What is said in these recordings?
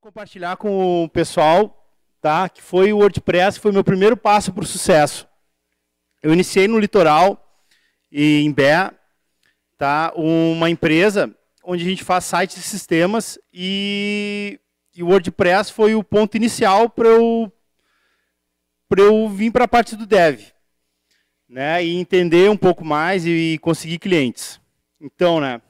compartilhar com o pessoal, tá? Que foi o WordPress, foi meu primeiro passo para o sucesso. Eu iniciei no litoral, em Bé, tá? Uma empresa onde a gente faz sites e sistemas e, e o WordPress foi o ponto inicial para eu para eu vir para a parte do dev, né? E entender um pouco mais e conseguir clientes. Então, né?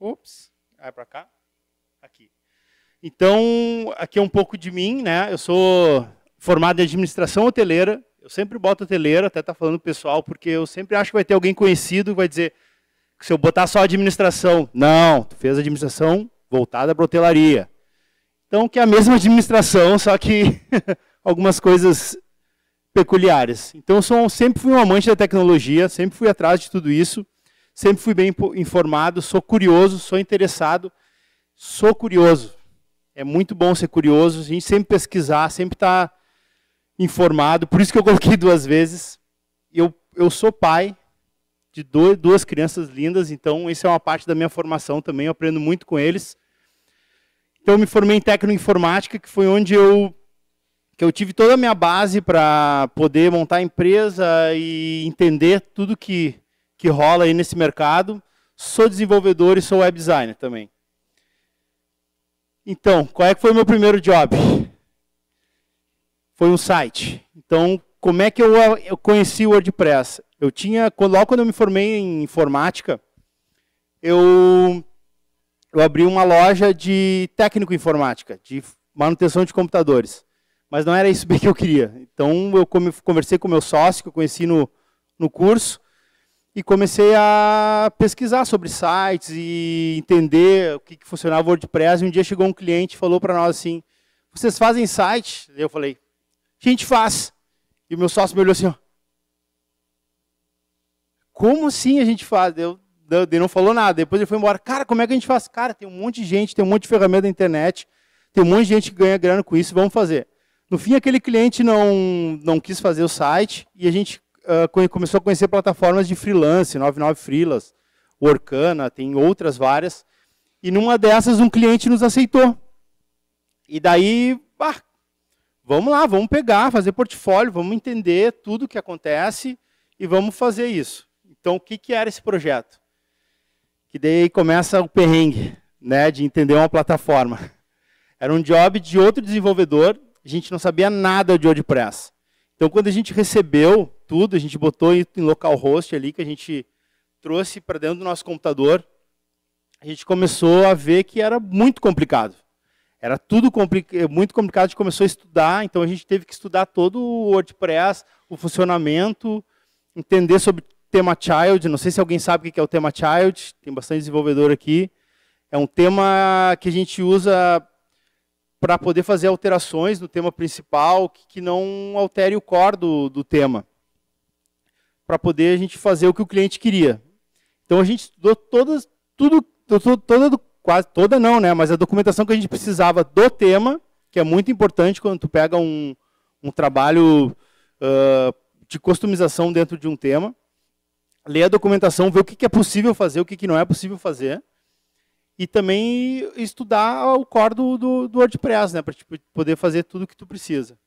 Ups, vai para cá. Aqui. Então, aqui é um pouco de mim, né? Eu sou formado em administração hoteleira. Eu sempre boto hoteleira, até tá falando pessoal, porque eu sempre acho que vai ter alguém conhecido que vai dizer que se eu botar só administração, não, tu fez administração voltada para hotelaria. Então, que é a mesma administração, só que algumas coisas peculiares. Então, eu sou, sempre fui um amante da tecnologia, sempre fui atrás de tudo isso. Sempre fui bem informado, sou curioso, sou interessado, sou curioso. É muito bom ser curioso, a gente sempre pesquisar, sempre estar tá informado. Por isso que eu coloquei duas vezes. Eu, eu sou pai de dois, duas crianças lindas, então isso é uma parte da minha formação também, eu aprendo muito com eles. Então eu me formei em tecnoinformática informática, que foi onde eu que eu tive toda a minha base para poder montar a empresa e entender tudo que que rola aí nesse mercado. Sou desenvolvedor e sou web designer também. Então, qual é que foi o meu primeiro job? Foi um site. Então, como é que eu, eu conheci o WordPress? Eu tinha, logo quando eu me formei em informática, eu, eu abri uma loja de técnico informática, de manutenção de computadores. Mas não era isso bem que eu queria. Então eu conversei com meu sócio, que eu conheci no, no curso, e comecei a pesquisar sobre sites e entender o que, que funcionava o WordPress. E um dia chegou um cliente e falou para nós assim: Vocês fazem site? Eu falei: A gente faz. E o meu sócio me olhou assim: ó, Como assim a gente faz? Eu, ele não falou nada. Depois ele foi embora. Cara, como é que a gente faz? Cara, tem um monte de gente, tem um monte de ferramenta na internet, tem um monte de gente que ganha grana com isso, vamos fazer. No fim, aquele cliente não, não quis fazer o site e a gente uh, começou a conhecer plataformas de freelance, 99 Freelas, Orkana, tem outras várias. E numa dessas, um cliente nos aceitou. E daí, bah, vamos lá, vamos pegar, fazer portfólio, vamos entender tudo o que acontece e vamos fazer isso. Então, o que, que era esse projeto? Que daí começa o perrengue né, de entender uma plataforma. Era um job de outro desenvolvedor, a gente não sabia nada de WordPress. Então, quando a gente recebeu tudo, a gente botou em localhost ali, que a gente trouxe para dentro do nosso computador, a gente começou a ver que era muito complicado. Era tudo compli é, muito complicado, a gente começou a estudar, então a gente teve que estudar todo o WordPress, o funcionamento, entender sobre tema child, não sei se alguém sabe o que é o tema child, tem bastante desenvolvedor aqui. É um tema que a gente usa para poder fazer alterações no tema principal que, que não altere o core do, do tema, para poder a gente fazer o que o cliente queria. Então a gente estudou todas, tudo, tudo, toda, quase toda não, né? Mas a documentação que a gente precisava do tema, que é muito importante quando tu pega um, um trabalho uh, de customização dentro de um tema, ler a documentação, ver o que, que é possível fazer, o que, que não é possível fazer e também estudar o core do, do, do WordPress, né, para tipo, poder fazer tudo o que tu precisa.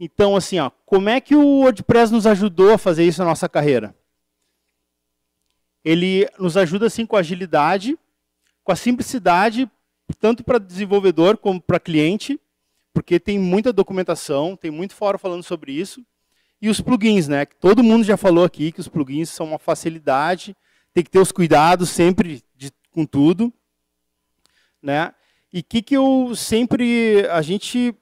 Então, assim, ó, como é que o WordPress nos ajudou a fazer isso na nossa carreira? Ele nos ajuda, assim, com a agilidade, com a simplicidade, tanto para desenvolvedor como para cliente, porque tem muita documentação, tem muito fórum falando sobre isso. E os plugins, né? Que todo mundo já falou aqui que os plugins são uma facilidade, tem que ter os cuidados sempre de com tudo, né? E que que eu sempre a gente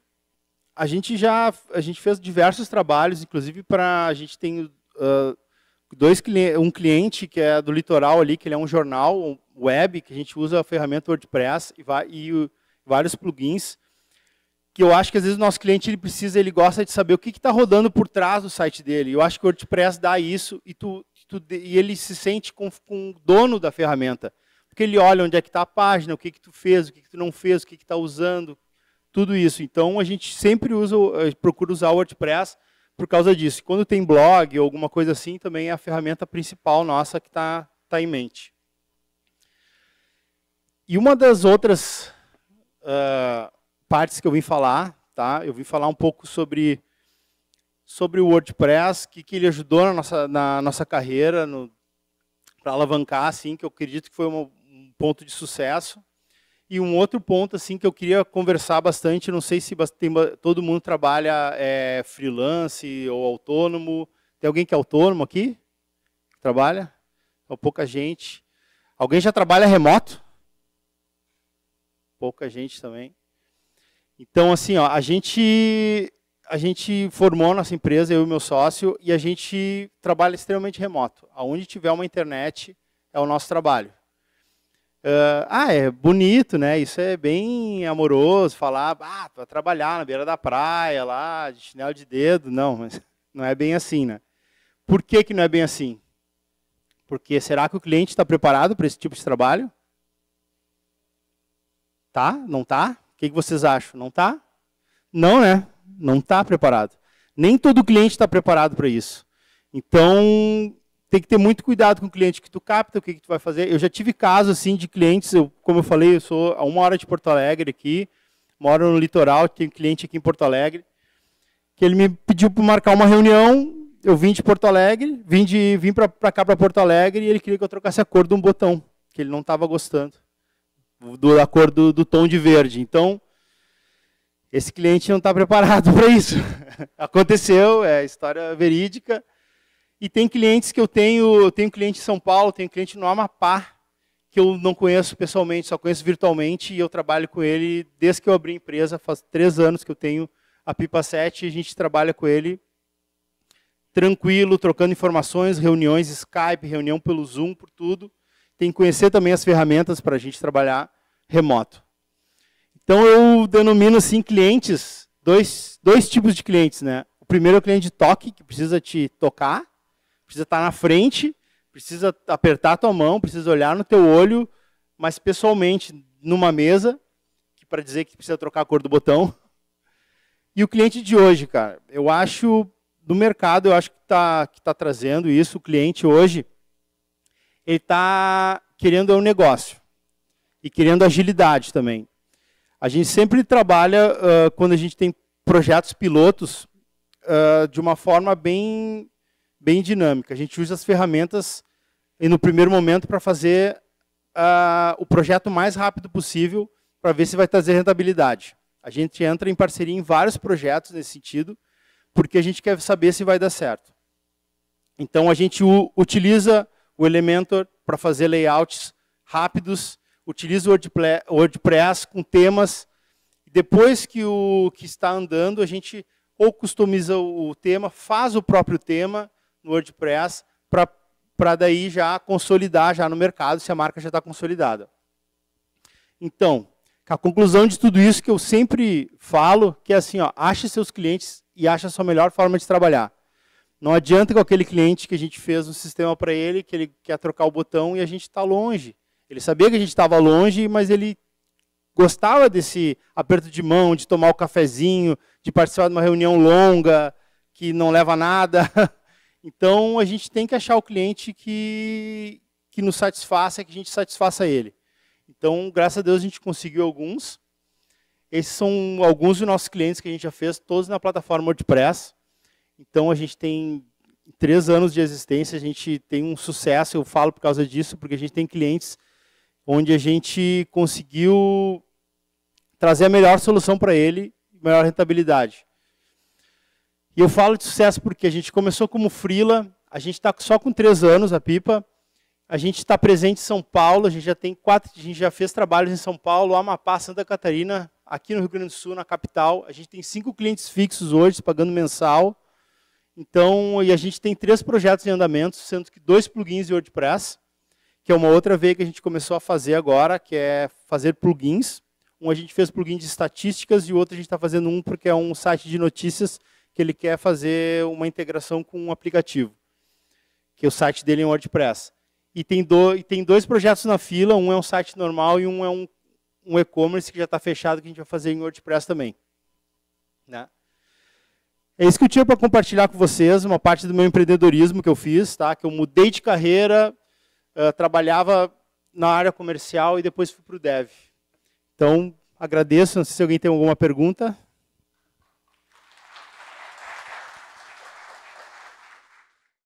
a gente já a gente fez diversos trabalhos, inclusive para a gente tem uh, dois um cliente que é do litoral ali, que ele é um jornal web que a gente usa a ferramenta WordPress e, vai, e vários plugins que eu acho que às vezes o nosso cliente ele precisa, ele gosta de saber o que está rodando por trás do site dele. Eu acho que o WordPress dá isso e, tu, tu, e ele se sente com, com dono da ferramenta porque ele olha onde é que está a página, o que, que tu fez, o que, que tu não fez, o que está usando, tudo isso. Então a gente sempre usa, procura usar o WordPress por causa disso. Quando tem blog ou alguma coisa assim, também é a ferramenta principal nossa que está tá em mente. E uma das outras uh, partes que eu vim falar, tá? Eu vim falar um pouco sobre sobre o WordPress, que que ele ajudou na nossa na nossa carreira, no para alavancar, assim, que eu acredito que foi uma, ponto de sucesso. E um outro ponto assim que eu queria conversar bastante, não sei se tem, todo mundo trabalha é, freelance ou autônomo. Tem alguém que é autônomo aqui? Trabalha? pouca gente. Alguém já trabalha remoto? Pouca gente também. Então, assim, ó, a gente a gente formou a nossa empresa, eu e meu sócio, e a gente trabalha extremamente remoto. Aonde tiver uma internet é o nosso trabalho. Uh, ah, é bonito, né? Isso é bem amoroso, falar, ah, tu vai trabalhar na beira da praia, lá, de chinelo de dedo. Não, mas não é bem assim, né? Por que, que não é bem assim? Porque será que o cliente está preparado para esse tipo de trabalho? Tá? Não tá? O que, que vocês acham? Não tá? Não, né? Não está preparado. Nem todo cliente está preparado para isso. Então, tem que ter muito cuidado com o cliente que tu capta, o que, que tu vai fazer. Eu já tive casos assim de clientes, eu, como eu falei, eu sou a uma hora de Porto Alegre aqui, moro no litoral, tenho cliente aqui em Porto Alegre, que ele me pediu para marcar uma reunião. Eu vim de Porto Alegre, vim vim para cá para Porto Alegre e ele queria que eu trocasse a cor de um botão que ele não estava gostando do, da cor do, do tom de verde. Então esse cliente não está preparado para isso. Aconteceu, é história verídica. E tem clientes que eu tenho, eu tenho cliente em São Paulo, tenho cliente no Amapá, que eu não conheço pessoalmente, só conheço virtualmente, e eu trabalho com ele desde que eu abri a empresa, faz três anos que eu tenho a Pipa 7, e a gente trabalha com ele tranquilo, trocando informações, reuniões Skype, reunião pelo Zoom, por tudo. Tem que conhecer também as ferramentas para a gente trabalhar remoto. Então eu denomino assim clientes, dois, dois tipos de clientes, né? O primeiro é o cliente de toque, que precisa te tocar, precisa estar tá na frente, precisa apertar a tua mão, precisa olhar no teu olho, mas pessoalmente numa mesa, para dizer que precisa trocar a cor do botão. E o cliente de hoje, cara, eu acho do mercado, eu acho que está que tá trazendo isso. O cliente hoje, ele está querendo um é negócio e querendo agilidade também. A gente sempre trabalha uh, quando a gente tem projetos pilotos uh, de uma forma bem bem dinâmica. A gente usa as ferramentas e no primeiro momento para fazer uh, o projeto mais rápido possível para ver se vai trazer rentabilidade. A gente entra em parceria em vários projetos nesse sentido, porque a gente quer saber se vai dar certo. Então a gente utiliza o Elementor para fazer layouts rápidos, utiliza o WordPress com temas. Depois que o que está andando, a gente ou customiza o tema, faz o próprio tema, no WordPress para daí já consolidar já no mercado se a marca já está consolidada. Então, a conclusão de tudo isso que eu sempre falo, que é assim, ó, ache seus clientes e ache a sua melhor forma de trabalhar. Não adianta com aquele cliente que a gente fez um sistema para ele, que ele quer trocar o botão e a gente está longe. Ele sabia que a gente estava longe, mas ele gostava desse aperto de mão, de tomar o cafezinho, de participar de uma reunião longa, que não leva a nada. Então a gente tem que achar o cliente que, que nos satisfaça, que a gente satisfaça ele. Então, graças a Deus, a gente conseguiu alguns. Esses são alguns dos nossos clientes que a gente já fez, todos na plataforma WordPress. Então, a gente tem três anos de existência, a gente tem um sucesso, eu falo por causa disso, porque a gente tem clientes onde a gente conseguiu trazer a melhor solução para ele, melhor rentabilidade. E eu falo de sucesso porque a gente começou como frila, a gente está só com três anos a pipa, a gente está presente em São Paulo, a gente já tem quatro, a gente já fez trabalhos em São Paulo, Amapá, Santa Catarina, aqui no Rio Grande do Sul, na capital. A gente tem cinco clientes fixos hoje, pagando mensal. Então, e a gente tem três projetos em andamento, sendo que dois plugins de WordPress, que é uma outra veia que a gente começou a fazer agora, que é fazer plugins. Um a gente fez plugin de estatísticas e o outro a gente está fazendo um porque é um site de notícias que ele quer fazer uma integração com um aplicativo, que o site dele é um WordPress. E tem, do, e tem dois projetos na fila, um é um site normal e um é um, um e-commerce que já está fechado, que a gente vai fazer em WordPress também. Né? É isso que eu tinha para compartilhar com vocês, uma parte do meu empreendedorismo que eu fiz, tá? que eu mudei de carreira, uh, trabalhava na área comercial e depois fui para o dev. Então, agradeço, não sei se alguém tem alguma pergunta.